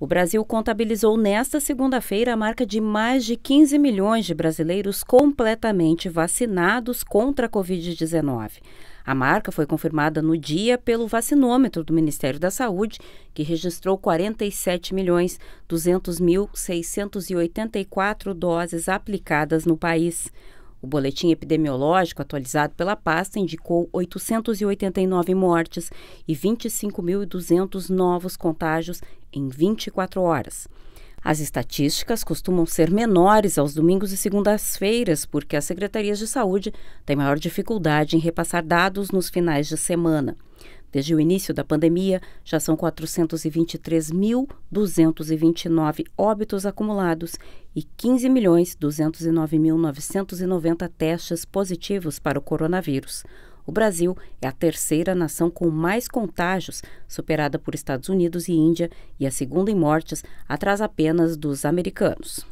O Brasil contabilizou nesta segunda-feira a marca de mais de 15 milhões de brasileiros completamente vacinados contra a Covid-19. A marca foi confirmada no dia pelo vacinômetro do Ministério da Saúde, que registrou 47 milhões 200 mil 684 doses aplicadas no país. O boletim epidemiológico atualizado pela pasta indicou 889 mortes e 25.200 novos contágios em 24 horas. As estatísticas costumam ser menores aos domingos e segundas-feiras, porque as secretarias de saúde têm maior dificuldade em repassar dados nos finais de semana. Desde o início da pandemia, já são 423.229 óbitos acumulados e 15.209.990 testes positivos para o coronavírus. O Brasil é a terceira nação com mais contágios, superada por Estados Unidos e Índia, e a segunda em mortes, atrás apenas dos americanos.